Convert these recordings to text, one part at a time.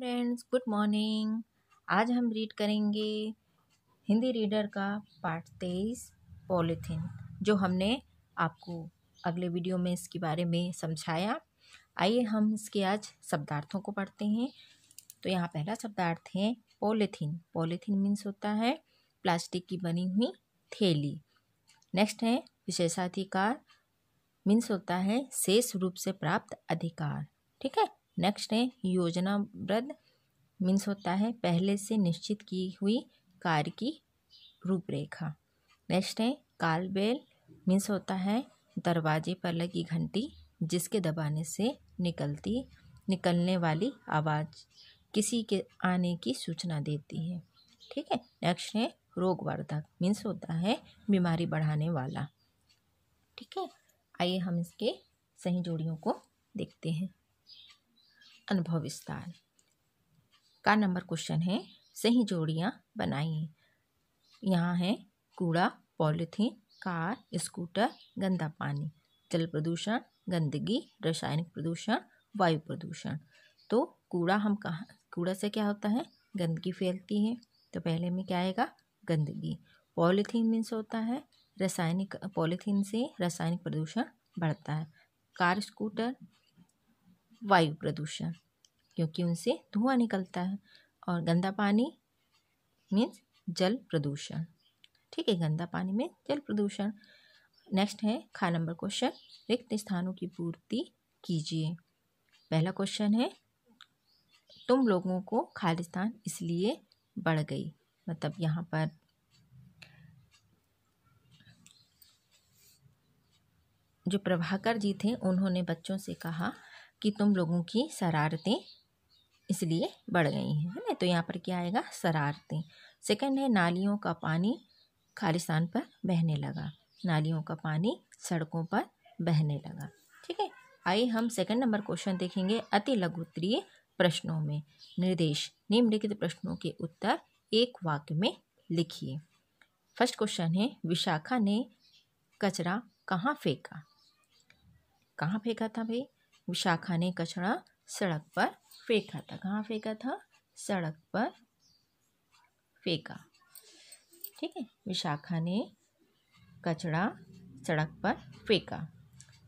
students good morning आज हम read करेंगे हिंदी रीडर का पार्ट तेईस पॉलीथीन जो हमने आपको अगले वीडियो में इसके बारे में समझाया आइए हम इसके आज शब्दार्थों को पढ़ते हैं तो यहाँ पहला शब्दार्थ है पॉलीथीन पॉलीथीन मीन्स होता है प्लास्टिक की बनी हुई थैली नेक्स्ट है विशेषाधिकार मीन्स होता है शेष रूप से प्राप्त अधिकार ठीक है नेक्स्ट है योजनाबद्ध मीन्स होता है पहले से निश्चित की हुई कार्य की रूपरेखा नेक्स्ट है काल बेल मीन्स होता है दरवाजे पर लगी घंटी जिसके दबाने से निकलती निकलने वाली आवाज़ किसी के आने की सूचना देती है ठीक है नेक्स्ट है रोगवर्धक मीन्स होता है बीमारी बढ़ाने वाला ठीक है आइए हम इसके सही जोड़ियों को देखते हैं अनुभव विस्तार का नंबर क्वेश्चन है सही जोड़ियाँ बनाइए यहाँ है कूड़ा पॉलिथीन कार स्कूटर गंदा पानी जल प्रदूषण गंदगी रासायनिक प्रदूषण वायु प्रदूषण तो कूड़ा हम कहा कूड़ा से क्या होता है गंदगी फैलती है तो पहले में क्या आएगा गंदगी पॉलीथीन मीन्स होता है रासायनिक पॉलीथीन से रासायनिक प्रदूषण बढ़ता है कार स्कूटर वायु प्रदूषण क्योंकि उनसे धुआं निकलता है और गंदा पानी मीन्स जल प्रदूषण ठीक है गंदा पानी में जल प्रदूषण नेक्स्ट है खा नंबर क्वेश्चन रिक्त स्थानों की पूर्ति कीजिए पहला क्वेश्चन है तुम लोगों को खालिस्तान इसलिए बढ़ गई मतलब यहाँ पर जो प्रभाकर जी थे उन्होंने बच्चों से कहा कि तुम लोगों की शरारतें इसलिए बढ़ गई हैं है ना तो यहाँ पर क्या आएगा शरारतें सेकंड है नालियों का पानी खालिस्तान पर बहने लगा नालियों का पानी सड़कों पर बहने लगा ठीक है आइए हम सेकंड नंबर क्वेश्चन देखेंगे अति लघुतरीय प्रश्नों में निर्देश निम्नलिखित प्रश्नों के उत्तर एक वाक्य में लिखिए फर्स्ट क्वेश्चन है विशाखा ने कचरा कहाँ फेंका कहाँ फेंका था भाई विशाखा ने कचरा सड़क पर फेंका था कहाँ फेंका था सड़क पर फेंका ठीक है विशाखा ने कचरा सड़क पर फेंका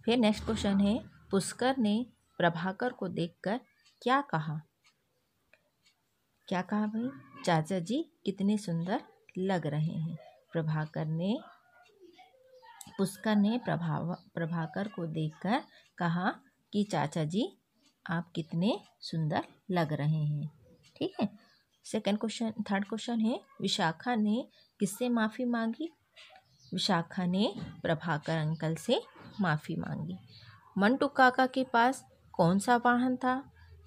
फिर नेक्स्ट क्वेश्चन है पुष्कर ने प्रभाकर को देखकर क्या कहा क्या कहा भाई चाचा जी कितने सुंदर लग रहे हैं प्रभाकर ने पुष्कर ने प्रभा प्रभाकर को देखकर कहा कि चाचा जी आप कितने सुंदर लग रहे हैं ठीक है सेकंड क्वेश्चन थर्ड क्वेश्चन है विशाखा ने किससे माफ़ी मांगी विशाखा ने प्रभाकर अंकल से माफ़ी मांगी मंटू काका के पास कौन सा वाहन था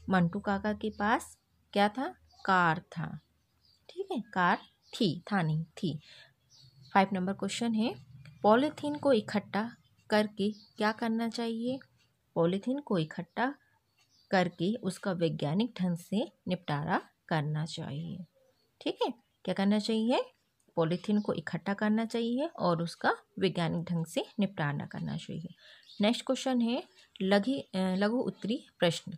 मंटू काका के पास क्या था कार था ठीक है कार थी था नहीं थी फाइव नंबर क्वेश्चन है पॉलीथीन को इकट्ठा करके क्या करना चाहिए पॉलीथीन को इकट्ठा करके उसका वैज्ञानिक ढंग से निपटारा करना चाहिए ठीक है क्या करना चाहिए पॉलीथीन को इकट्ठा करना चाहिए और उसका वैज्ञानिक ढंग से निपटारा करना चाहिए नेक्स्ट क्वेश्चन है लघी लघु उत्तरी प्रश्न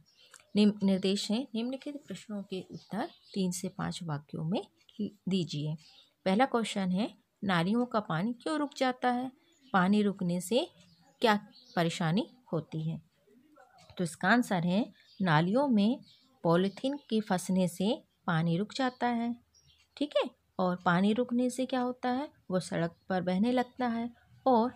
निम्न निर्देश हैं निम्नलिखित प्रश्नों के उत्तर तीन से पाँच वाक्यों में दीजिए पहला क्वेश्चन है नालियों का पानी क्यों रुक जाता है पानी रुकने से क्या परेशानी होती है तो इसका आंसर है नालियों में पॉलीथीन के फंसने से पानी रुक जाता है ठीक है और पानी रुकने से क्या होता है वो सड़क पर बहने लगता है और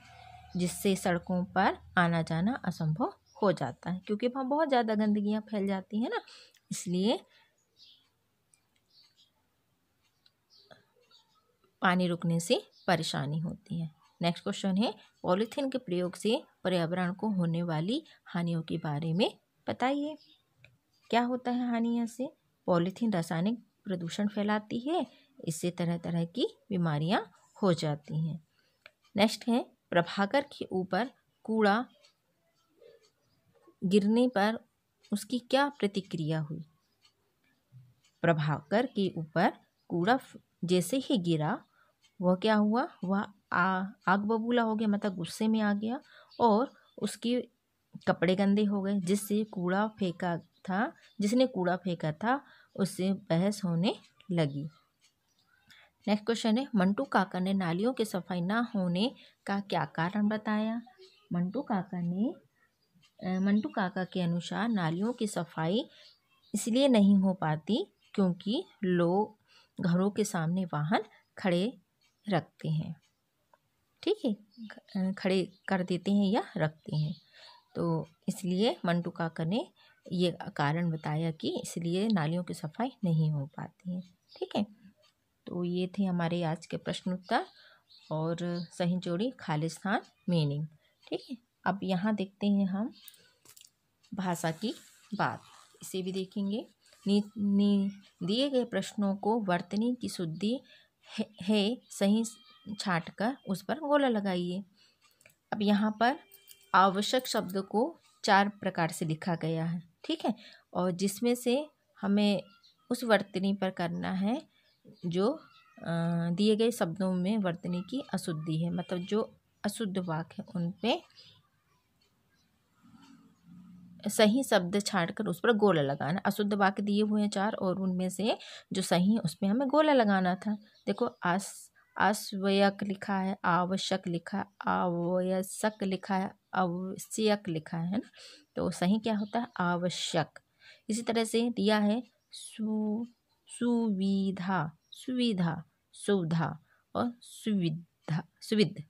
जिससे सड़कों पर आना जाना असंभव हो जाता है क्योंकि वहाँ बहुत ज़्यादा गंदगियाँ फैल जाती हैं ना इसलिए पानी रुकने से परेशानी होती है नेक्स्ट क्वेश्चन है पॉलीथीन के प्रयोग से पर्यावरण को होने वाली हानियों के बारे में बताइए क्या होता है हानियाँ से पॉलीथीन रासायनिक प्रदूषण फैलाती है इससे तरह तरह की बीमारियां हो जाती हैं नेक्स्ट है प्रभाकर के ऊपर कूड़ा गिरने पर उसकी क्या प्रतिक्रिया हुई प्रभाकर के ऊपर कूड़ा जैसे ही गिरा वह क्या हुआ वह आ, आग बबूला हो गया मतलब गुस्से में आ गया और उसकी कपड़े गंदे हो गए जिससे कूड़ा फेंका था जिसने कूड़ा फेंका था उससे बहस होने लगी नेक्स्ट क्वेश्चन है मंटू काका ने नालियों की सफाई ना होने का क्या कारण बताया मंटू काका ने मंटू काका के अनुसार नालियों की सफाई इसलिए नहीं हो पाती क्योंकि लोग घरों के सामने वाहन खड़े रखते हैं ठीक है खड़े कर देते हैं या रखते हैं तो इसलिए मंटू काका ने ये कारण बताया कि इसलिए नालियों की सफाई नहीं हो पाती है ठीक है तो ये थे हमारे आज के प्रश्न उत्तर और सही जोड़ी खालिस्तान मीनिंग ठीक है अब यहाँ देखते हैं हम भाषा की बात इसे भी देखेंगे नी, नी दिए गए प्रश्नों को वर्तनी की शुद्धि है, है सही छाट कर उस पर गोला लगाइए अब यहाँ पर आवश्यक शब्द को चार प्रकार से लिखा गया है ठीक है और जिसमें से हमें उस वर्तनी पर करना है जो दिए गए शब्दों में वर्तनी की अशुद्धि है मतलब जो अशुद्ध वाक है उन पे सही शब्द छाट कर उस पर गोला लगाना अशुद्ध वाक्य दिए हुए हैं चार और उनमें से जो सही है उस पर हमें गोला लगाना था देखो आस अस्वयक लिखा है आवश्यक लिखा है आवश्यक लिखा है आवश्यक लिखा है ना तो सही क्या होता है आवश्यक इसी तरह से दिया है सु सुविधा सुविधा सुविधा और सुविधा सुविध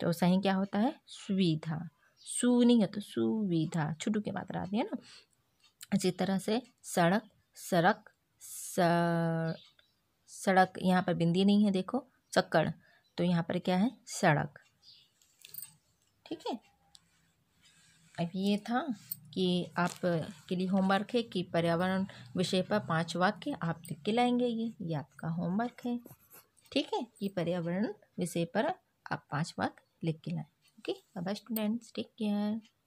तो सही क्या होता है सुविधा सु नहीं है तो सुविधा छुटू की मात्रा आती है ना इसी तरह से सड़क सड़क सड़क यहाँ पर बिंदी नहीं है देखो चक्कड़ तो यहाँ पर क्या है सड़क ठीक है अब ये था कि आप के लिए होमवर्क है कि पर्यावरण विषय पर पांच वाक्य आप लिख के लाएंगे ये ये आपका होमवर्क है ठीक है कि पर्यावरण विषय पर आप पांच वाक्य लिख के लाएं okay bye students take care